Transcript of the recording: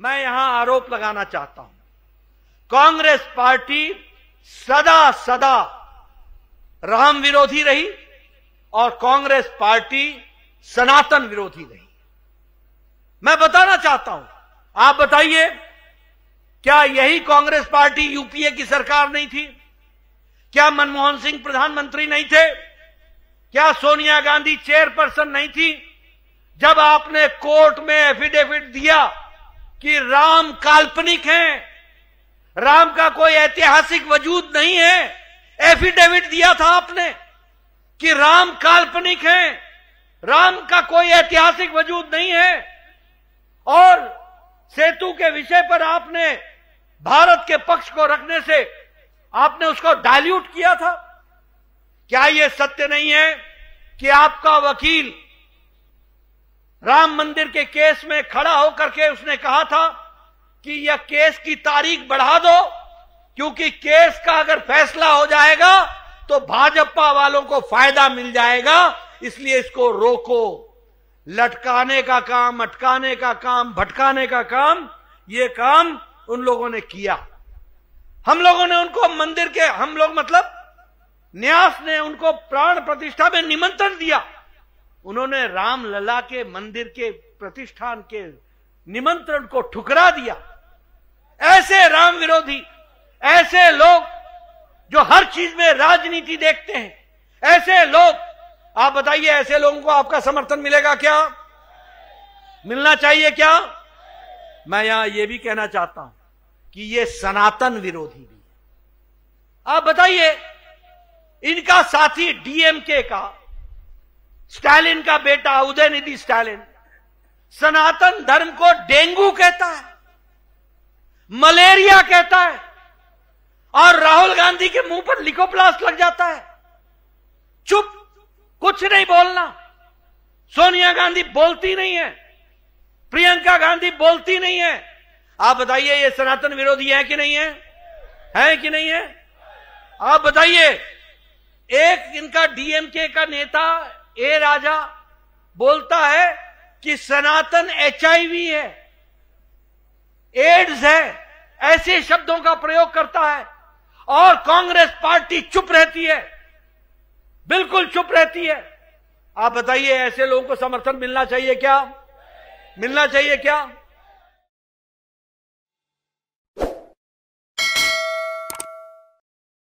मैं यहां आरोप लगाना चाहता हूं कांग्रेस पार्टी सदा सदा राम विरोधी रही और कांग्रेस पार्टी सनातन विरोधी रही मैं बताना चाहता हूं आप बताइए क्या यही कांग्रेस पार्टी यूपीए की सरकार नहीं थी क्या मनमोहन सिंह प्रधानमंत्री नहीं थे क्या सोनिया गांधी चेयरपर्सन नहीं थी जब आपने कोर्ट में एफिडेविट दिया कि राम काल्पनिक है राम का कोई ऐतिहासिक वजूद नहीं है एफिडेविट दिया था आपने कि राम काल्पनिक है राम का कोई ऐतिहासिक वजूद नहीं है और सेतु के विषय पर आपने भारत के पक्ष को रखने से आपने उसको डायल्यूट किया था क्या यह सत्य नहीं है कि आपका वकील राम मंदिर के केस में खड़ा होकर के उसने कहा था कि यह केस की तारीख बढ़ा दो क्योंकि केस का अगर फैसला हो जाएगा तो भाजपा वालों को फायदा मिल जाएगा इसलिए इसको रोको लटकाने का काम अटकाने का काम भटकाने का काम ये काम उन लोगों ने किया हम लोगों ने उनको मंदिर के हम लोग मतलब न्यास ने उनको प्राण प्रतिष्ठा में निमंत्रण दिया उन्होंने राम लला के मंदिर के प्रतिष्ठान के निमंत्रण को ठुकरा दिया ऐसे राम विरोधी ऐसे लोग जो हर चीज में राजनीति देखते हैं ऐसे लोग आप बताइए ऐसे लोगों को आपका समर्थन मिलेगा क्या मिलना चाहिए क्या मैं यहां यह भी कहना चाहता हूं कि ये सनातन विरोधी भी आप बताइए इनका साथी डीएमके का स्टालिन का बेटा उदय निधि स्टालिन सनातन धर्म को डेंगू कहता है मलेरिया कहता है और राहुल गांधी के मुंह पर लिकोप्लास्ट लग जाता है चुप कुछ नहीं बोलना सोनिया गांधी बोलती नहीं है प्रियंका गांधी बोलती नहीं है आप बताइए ये सनातन विरोधी है कि नहीं है है कि नहीं है आप बताइए एक इनका डीएमके का नेता ए राजा बोलता है कि सनातन एच है एड्स है ऐसे शब्दों का प्रयोग करता है और कांग्रेस पार्टी चुप रहती है बिल्कुल चुप रहती है आप बताइए ऐसे लोगों को समर्थन मिलना चाहिए क्या मिलना चाहिए क्या